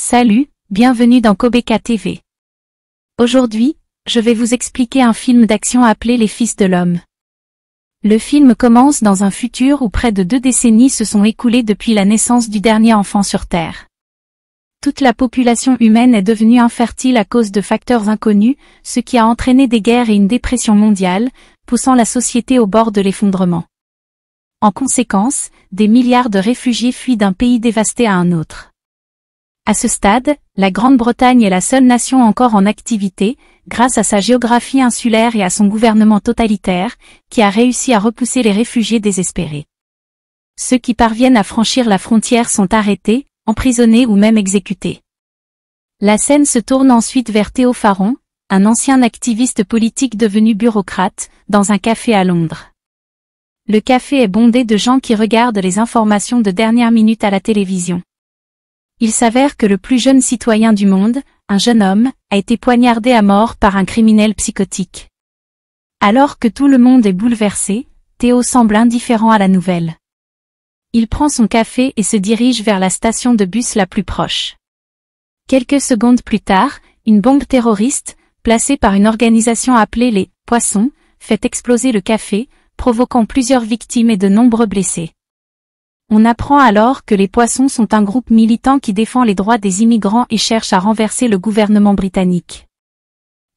Salut, bienvenue dans Kobeka TV. Aujourd'hui, je vais vous expliquer un film d'action appelé Les Fils de l'Homme. Le film commence dans un futur où près de deux décennies se sont écoulées depuis la naissance du dernier enfant sur Terre. Toute la population humaine est devenue infertile à cause de facteurs inconnus, ce qui a entraîné des guerres et une dépression mondiale, poussant la société au bord de l'effondrement. En conséquence, des milliards de réfugiés fuient d'un pays dévasté à un autre. À ce stade, la Grande-Bretagne est la seule nation encore en activité, grâce à sa géographie insulaire et à son gouvernement totalitaire, qui a réussi à repousser les réfugiés désespérés. Ceux qui parviennent à franchir la frontière sont arrêtés, emprisonnés ou même exécutés. La scène se tourne ensuite vers Faron, un ancien activiste politique devenu bureaucrate, dans un café à Londres. Le café est bondé de gens qui regardent les informations de dernière minute à la télévision. Il s'avère que le plus jeune citoyen du monde, un jeune homme, a été poignardé à mort par un criminel psychotique. Alors que tout le monde est bouleversé, Théo semble indifférent à la nouvelle. Il prend son café et se dirige vers la station de bus la plus proche. Quelques secondes plus tard, une bombe terroriste, placée par une organisation appelée les « poissons », fait exploser le café, provoquant plusieurs victimes et de nombreux blessés. On apprend alors que les Poissons sont un groupe militant qui défend les droits des immigrants et cherche à renverser le gouvernement britannique.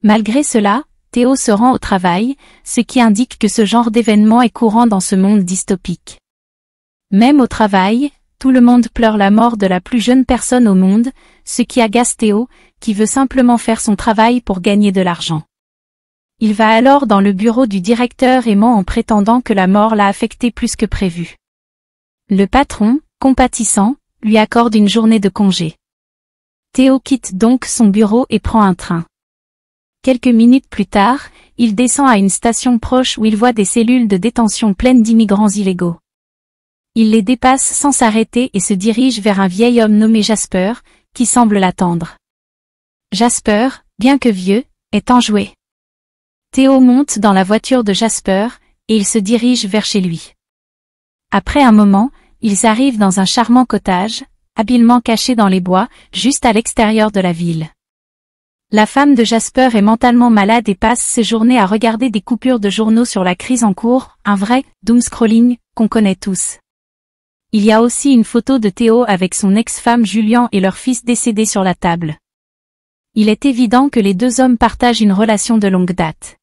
Malgré cela, Théo se rend au travail, ce qui indique que ce genre d'événement est courant dans ce monde dystopique. Même au travail, tout le monde pleure la mort de la plus jeune personne au monde, ce qui agace Théo, qui veut simplement faire son travail pour gagner de l'argent. Il va alors dans le bureau du directeur et ment en prétendant que la mort l'a affecté plus que prévu. Le patron, compatissant, lui accorde une journée de congé. Théo quitte donc son bureau et prend un train. Quelques minutes plus tard, il descend à une station proche où il voit des cellules de détention pleines d'immigrants illégaux. Il les dépasse sans s'arrêter et se dirige vers un vieil homme nommé Jasper, qui semble l'attendre. Jasper, bien que vieux, est enjoué. Théo monte dans la voiture de Jasper, et il se dirige vers chez lui. Après un moment, ils arrivent dans un charmant cottage, habilement caché dans les bois, juste à l'extérieur de la ville. La femme de Jasper est mentalement malade et passe ses journées à regarder des coupures de journaux sur la crise en cours, un vrai « doomscrolling » qu'on connaît tous. Il y a aussi une photo de Théo avec son ex-femme Julian et leur fils décédé sur la table. Il est évident que les deux hommes partagent une relation de longue date.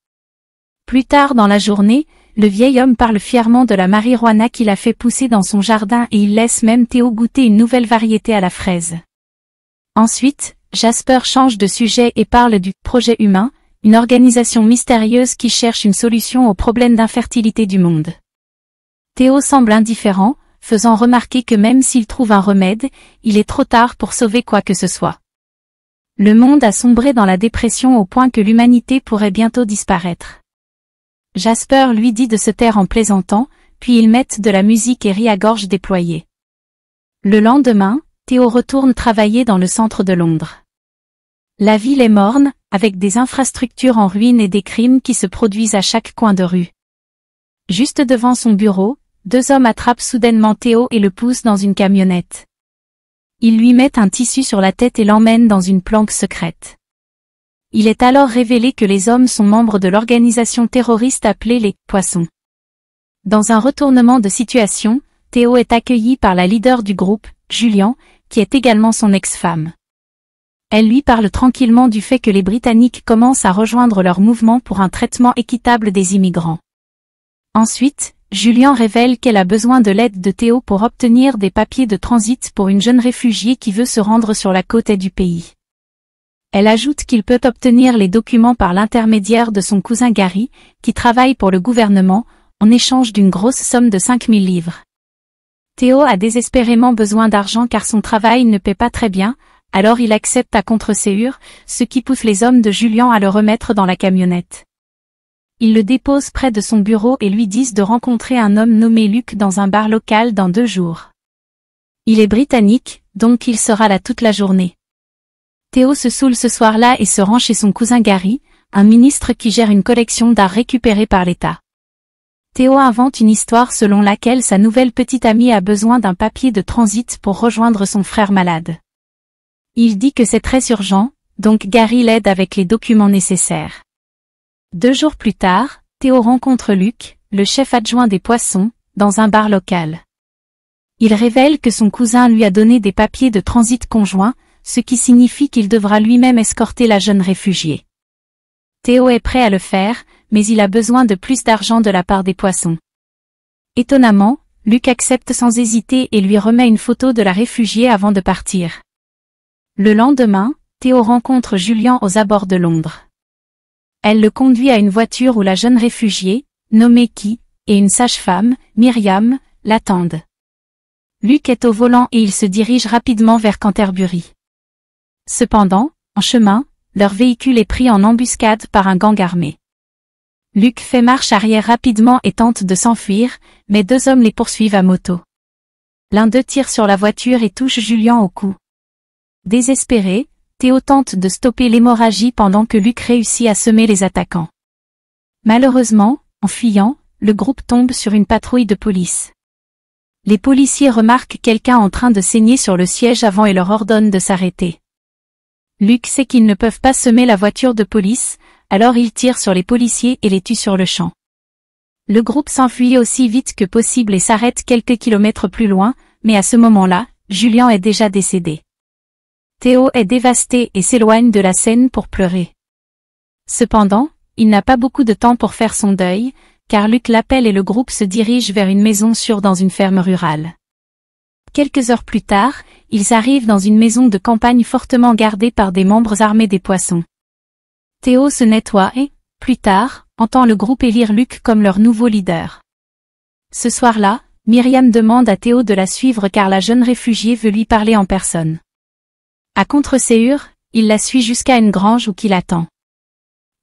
Plus tard dans la journée, le vieil homme parle fièrement de la marijuana qu'il a fait pousser dans son jardin et il laisse même Théo goûter une nouvelle variété à la fraise. Ensuite, Jasper change de sujet et parle du « projet humain », une organisation mystérieuse qui cherche une solution aux problèmes d'infertilité du monde. Théo semble indifférent, faisant remarquer que même s'il trouve un remède, il est trop tard pour sauver quoi que ce soit. Le monde a sombré dans la dépression au point que l'humanité pourrait bientôt disparaître. Jasper lui dit de se taire en plaisantant, puis ils mettent de la musique et rient à gorge déployée. Le lendemain, Théo retourne travailler dans le centre de Londres. La ville est morne, avec des infrastructures en ruine et des crimes qui se produisent à chaque coin de rue. Juste devant son bureau, deux hommes attrapent soudainement Théo et le poussent dans une camionnette. Ils lui mettent un tissu sur la tête et l'emmènent dans une planque secrète. Il est alors révélé que les hommes sont membres de l'organisation terroriste appelée les « Poissons ». Dans un retournement de situation, Théo est accueilli par la leader du groupe, Julian, qui est également son ex-femme. Elle lui parle tranquillement du fait que les Britanniques commencent à rejoindre leur mouvement pour un traitement équitable des immigrants. Ensuite, Julian révèle qu'elle a besoin de l'aide de Théo pour obtenir des papiers de transit pour une jeune réfugiée qui veut se rendre sur la côte du pays. Elle ajoute qu'il peut obtenir les documents par l'intermédiaire de son cousin Gary, qui travaille pour le gouvernement, en échange d'une grosse somme de 5000 livres. Théo a désespérément besoin d'argent car son travail ne paie pas très bien, alors il accepte à contre séure, ce qui pousse les hommes de Julian à le remettre dans la camionnette. Ils le déposent près de son bureau et lui disent de rencontrer un homme nommé Luc dans un bar local dans deux jours. Il est britannique, donc il sera là toute la journée. Théo se saoule ce soir-là et se rend chez son cousin Gary, un ministre qui gère une collection d'art récupérée par l'État. Théo invente une histoire selon laquelle sa nouvelle petite amie a besoin d'un papier de transit pour rejoindre son frère malade. Il dit que c'est très urgent, donc Gary l'aide avec les documents nécessaires. Deux jours plus tard, Théo rencontre Luc, le chef adjoint des poissons, dans un bar local. Il révèle que son cousin lui a donné des papiers de transit conjoints, ce qui signifie qu'il devra lui-même escorter la jeune réfugiée. Théo est prêt à le faire, mais il a besoin de plus d'argent de la part des poissons. Étonnamment, Luc accepte sans hésiter et lui remet une photo de la réfugiée avant de partir. Le lendemain, Théo rencontre Julien aux abords de Londres. Elle le conduit à une voiture où la jeune réfugiée, nommée Ki, et une sage-femme, Myriam, l'attendent. Luc est au volant et il se dirige rapidement vers Canterbury. Cependant, en chemin, leur véhicule est pris en embuscade par un gang armé. Luc fait marche arrière rapidement et tente de s'enfuir, mais deux hommes les poursuivent à moto. L'un d'eux tire sur la voiture et touche Julien au cou. Désespéré, Théo tente de stopper l'hémorragie pendant que Luc réussit à semer les attaquants. Malheureusement, en fuyant, le groupe tombe sur une patrouille de police. Les policiers remarquent quelqu'un en train de saigner sur le siège avant et leur ordonnent de s'arrêter. Luc sait qu'ils ne peuvent pas semer la voiture de police, alors il tire sur les policiers et les tue sur le champ. Le groupe s'enfuit aussi vite que possible et s'arrête quelques kilomètres plus loin, mais à ce moment-là, Julien est déjà décédé. Théo est dévasté et s'éloigne de la scène pour pleurer. Cependant, il n'a pas beaucoup de temps pour faire son deuil, car Luc l'appelle et le groupe se dirige vers une maison sûre dans une ferme rurale. Quelques heures plus tard, ils arrivent dans une maison de campagne fortement gardée par des membres armés des poissons. Théo se nettoie et, plus tard, entend le groupe élire Luc comme leur nouveau leader. Ce soir-là, Myriam demande à Théo de la suivre car la jeune réfugiée veut lui parler en personne. À contre-séhure, il la suit jusqu'à une grange où qu'il attend.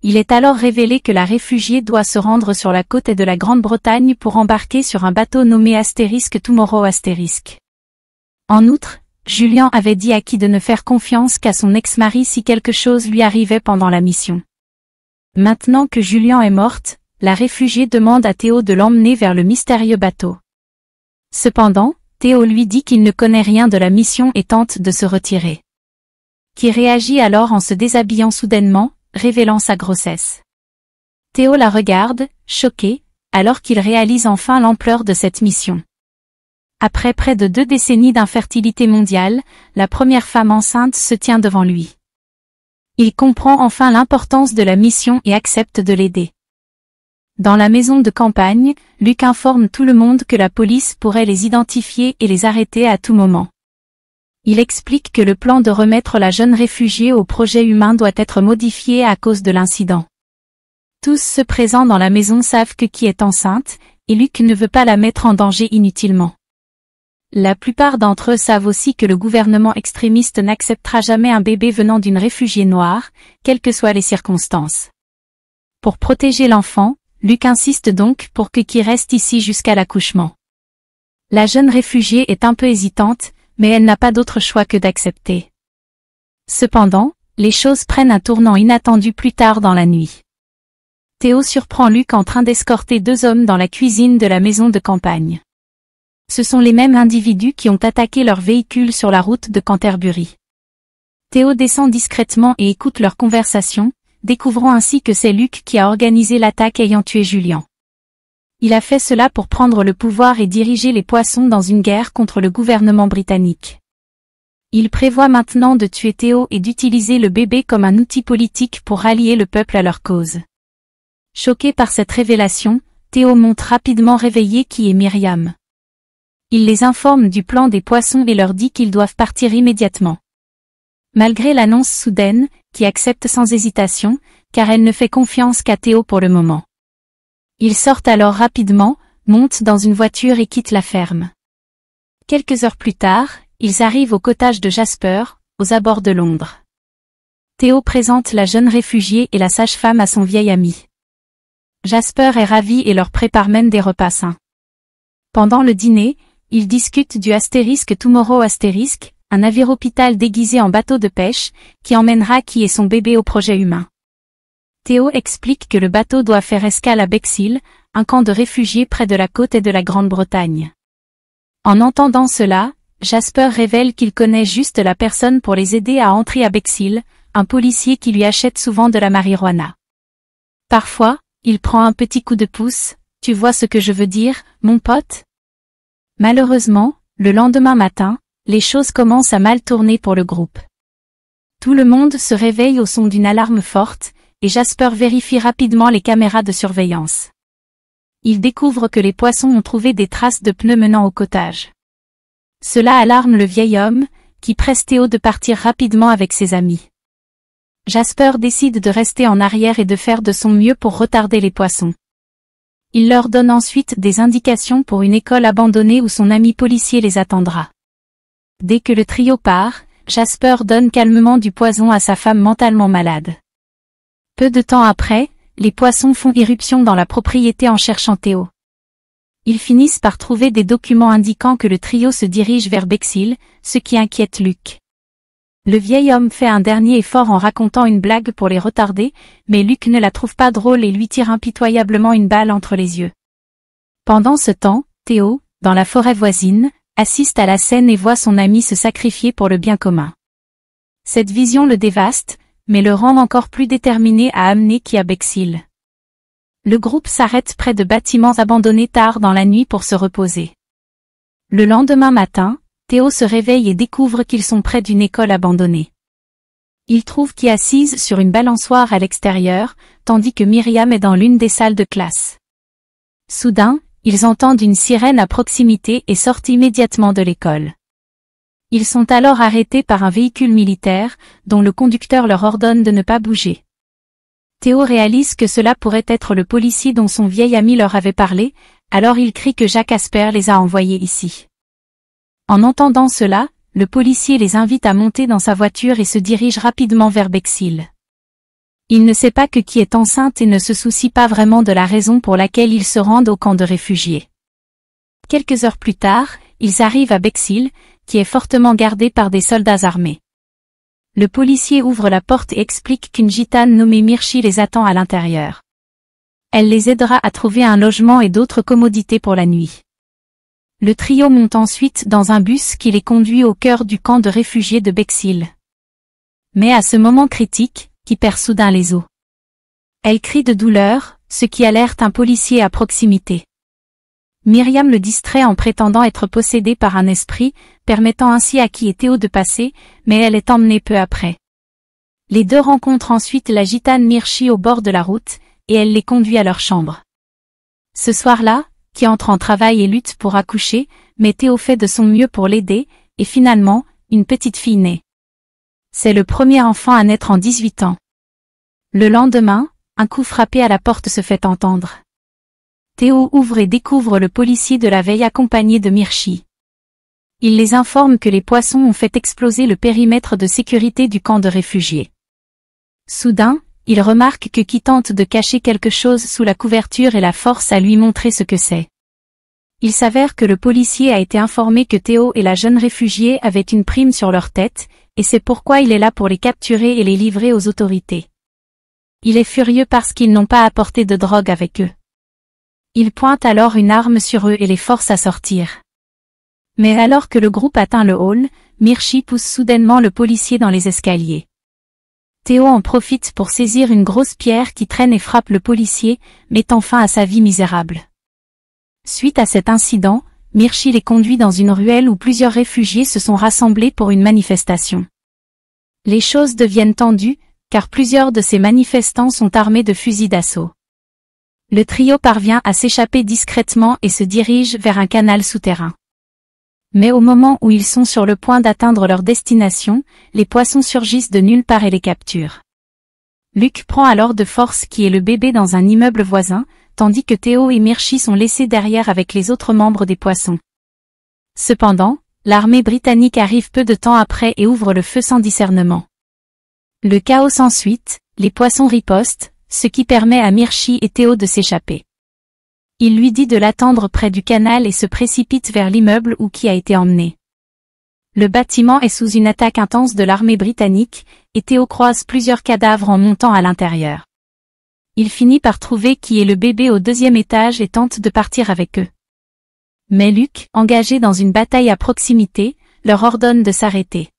Il est alors révélé que la réfugiée doit se rendre sur la côte de la Grande-Bretagne pour embarquer sur un bateau nommé Astérisque Tomorrow Astérisque. En outre, Julien avait dit à qui de ne faire confiance qu'à son ex-mari si quelque chose lui arrivait pendant la mission. Maintenant que Julien est morte, la réfugiée demande à Théo de l'emmener vers le mystérieux bateau. Cependant, Théo lui dit qu'il ne connaît rien de la mission et tente de se retirer. Qui réagit alors en se déshabillant soudainement, révélant sa grossesse. Théo la regarde, choqué, alors qu'il réalise enfin l'ampleur de cette mission. Après près de deux décennies d'infertilité mondiale, la première femme enceinte se tient devant lui. Il comprend enfin l'importance de la mission et accepte de l'aider. Dans la maison de campagne, Luc informe tout le monde que la police pourrait les identifier et les arrêter à tout moment. Il explique que le plan de remettre la jeune réfugiée au projet humain doit être modifié à cause de l'incident. Tous ceux présents dans la maison savent que qui est enceinte, et Luc ne veut pas la mettre en danger inutilement. La plupart d'entre eux savent aussi que le gouvernement extrémiste n'acceptera jamais un bébé venant d'une réfugiée noire, quelles que soient les circonstances. Pour protéger l'enfant, Luc insiste donc pour que qui reste ici jusqu'à l'accouchement. La jeune réfugiée est un peu hésitante, mais elle n'a pas d'autre choix que d'accepter. Cependant, les choses prennent un tournant inattendu plus tard dans la nuit. Théo surprend Luc en train d'escorter deux hommes dans la cuisine de la maison de campagne. Ce sont les mêmes individus qui ont attaqué leur véhicule sur la route de Canterbury. Théo descend discrètement et écoute leur conversation, découvrant ainsi que c'est Luc qui a organisé l'attaque ayant tué Julien. Il a fait cela pour prendre le pouvoir et diriger les poissons dans une guerre contre le gouvernement britannique. Il prévoit maintenant de tuer Théo et d'utiliser le bébé comme un outil politique pour rallier le peuple à leur cause. Choqué par cette révélation, Théo monte rapidement réveillé qui est Myriam il les informe du plan des poissons et leur dit qu'ils doivent partir immédiatement. Malgré l'annonce soudaine, qui accepte sans hésitation, car elle ne fait confiance qu'à Théo pour le moment. Ils sortent alors rapidement, montent dans une voiture et quittent la ferme. Quelques heures plus tard, ils arrivent au cottage de Jasper, aux abords de Londres. Théo présente la jeune réfugiée et la sage-femme à son vieil ami. Jasper est ravi et leur prépare même des repas sains. Pendant le dîner, ils discutent du astérisque Tomorrow astérisque, un navire-hôpital déguisé en bateau de pêche, qui emmènera qui et son bébé au projet humain. Théo explique que le bateau doit faire escale à Bexil, un camp de réfugiés près de la côte et de la Grande-Bretagne. En entendant cela, Jasper révèle qu'il connaît juste la personne pour les aider à entrer à Bexil, un policier qui lui achète souvent de la marijuana. Parfois, il prend un petit coup de pouce, tu vois ce que je veux dire, mon pote Malheureusement, le lendemain matin, les choses commencent à mal tourner pour le groupe. Tout le monde se réveille au son d'une alarme forte, et Jasper vérifie rapidement les caméras de surveillance. Il découvre que les poissons ont trouvé des traces de pneus menant au cottage. Cela alarme le vieil homme, qui presse Théo de partir rapidement avec ses amis. Jasper décide de rester en arrière et de faire de son mieux pour retarder les poissons. Il leur donne ensuite des indications pour une école abandonnée où son ami policier les attendra. Dès que le trio part, Jasper donne calmement du poison à sa femme mentalement malade. Peu de temps après, les poissons font irruption dans la propriété en cherchant Théo. Ils finissent par trouver des documents indiquant que le trio se dirige vers Bexil, ce qui inquiète Luc. Le vieil homme fait un dernier effort en racontant une blague pour les retarder, mais Luc ne la trouve pas drôle et lui tire impitoyablement une balle entre les yeux. Pendant ce temps, Théo, dans la forêt voisine, assiste à la scène et voit son ami se sacrifier pour le bien commun. Cette vision le dévaste, mais le rend encore plus déterminé à amener qui Bexil. Le groupe s'arrête près de bâtiments abandonnés tard dans la nuit pour se reposer. Le lendemain matin, Théo se réveille et découvre qu'ils sont près d'une école abandonnée. Il trouve qui assise sur une balançoire à l'extérieur, tandis que Myriam est dans l'une des salles de classe. Soudain, ils entendent une sirène à proximité et sortent immédiatement de l'école. Ils sont alors arrêtés par un véhicule militaire, dont le conducteur leur ordonne de ne pas bouger. Théo réalise que cela pourrait être le policier dont son vieil ami leur avait parlé, alors il crie que Jacques Asper les a envoyés ici. En entendant cela, le policier les invite à monter dans sa voiture et se dirige rapidement vers Bexil. Il ne sait pas que qui est enceinte et ne se soucie pas vraiment de la raison pour laquelle ils se rendent au camp de réfugiés. Quelques heures plus tard, ils arrivent à Bexil, qui est fortement gardé par des soldats armés. Le policier ouvre la porte et explique qu'une gitane nommée Mirchi les attend à l'intérieur. Elle les aidera à trouver un logement et d'autres commodités pour la nuit. Le trio monte ensuite dans un bus qui les conduit au cœur du camp de réfugiés de Bexil. Mais à ce moment critique, qui perd soudain les eaux. Elle crie de douleur, ce qui alerte un policier à proximité. Myriam le distrait en prétendant être possédée par un esprit, permettant ainsi à qui était Théo de passer, mais elle est emmenée peu après. Les deux rencontrent ensuite la gitane Mirchi au bord de la route, et elle les conduit à leur chambre. Ce soir-là, qui entre en travail et lutte pour accoucher, mais Théo fait de son mieux pour l'aider, et finalement, une petite fille naît. C'est le premier enfant à naître en 18 ans. Le lendemain, un coup frappé à la porte se fait entendre. Théo ouvre et découvre le policier de la veille accompagné de Mirchi. Il les informe que les poissons ont fait exploser le périmètre de sécurité du camp de réfugiés. Soudain, il remarque que qui tente de cacher quelque chose sous la couverture et la force à lui montrer ce que c'est. Il s'avère que le policier a été informé que Théo et la jeune réfugiée avaient une prime sur leur tête, et c'est pourquoi il est là pour les capturer et les livrer aux autorités. Il est furieux parce qu'ils n'ont pas apporté de drogue avec eux. Il pointe alors une arme sur eux et les force à sortir. Mais alors que le groupe atteint le hall, Mirchi pousse soudainement le policier dans les escaliers. Théo en profite pour saisir une grosse pierre qui traîne et frappe le policier, mettant fin à sa vie misérable. Suite à cet incident, Mirchi les conduit dans une ruelle où plusieurs réfugiés se sont rassemblés pour une manifestation. Les choses deviennent tendues, car plusieurs de ces manifestants sont armés de fusils d'assaut. Le trio parvient à s'échapper discrètement et se dirige vers un canal souterrain. Mais au moment où ils sont sur le point d'atteindre leur destination, les poissons surgissent de nulle part et les capturent. Luc prend alors de force qui est le bébé dans un immeuble voisin, tandis que Théo et Mirchi sont laissés derrière avec les autres membres des poissons. Cependant, l'armée britannique arrive peu de temps après et ouvre le feu sans discernement. Le chaos ensuite, les poissons ripostent, ce qui permet à Mirchi et Théo de s'échapper. Il lui dit de l'attendre près du canal et se précipite vers l'immeuble où qui a été emmené. Le bâtiment est sous une attaque intense de l'armée britannique, et Théo croise plusieurs cadavres en montant à l'intérieur. Il finit par trouver qui est le bébé au deuxième étage et tente de partir avec eux. Mais Luc, engagé dans une bataille à proximité, leur ordonne de s'arrêter.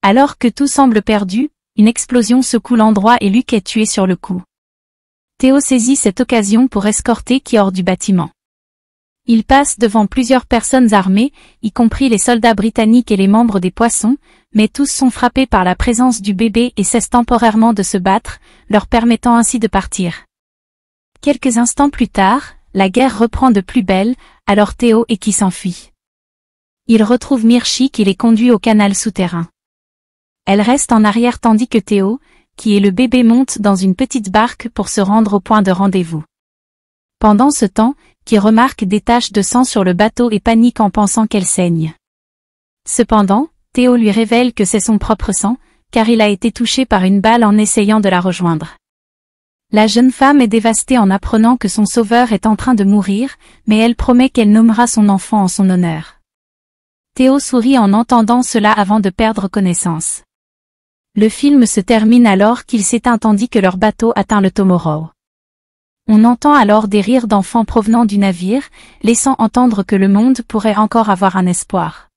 Alors que tout semble perdu, une explosion secoue l'endroit et Luc est tué sur le coup. Théo saisit cette occasion pour escorter qui hors du bâtiment. Il passe devant plusieurs personnes armées, y compris les soldats britanniques et les membres des poissons, mais tous sont frappés par la présence du bébé et cessent temporairement de se battre, leur permettant ainsi de partir. Quelques instants plus tard, la guerre reprend de plus belle, alors Théo et qui s'enfuit. Il retrouve Mirchi qui les conduit au canal souterrain. Elle reste en arrière tandis que Théo, qui et le bébé montent dans une petite barque pour se rendre au point de rendez-vous. Pendant ce temps, qui remarque des taches de sang sur le bateau et panique en pensant qu'elle saigne. Cependant, Théo lui révèle que c'est son propre sang, car il a été touché par une balle en essayant de la rejoindre. La jeune femme est dévastée en apprenant que son sauveur est en train de mourir, mais elle promet qu'elle nommera son enfant en son honneur. Théo sourit en entendant cela avant de perdre connaissance. Le film se termine alors qu'il s'éteint tandis que leur bateau atteint le Tomorrow. On entend alors des rires d'enfants provenant du navire, laissant entendre que le monde pourrait encore avoir un espoir.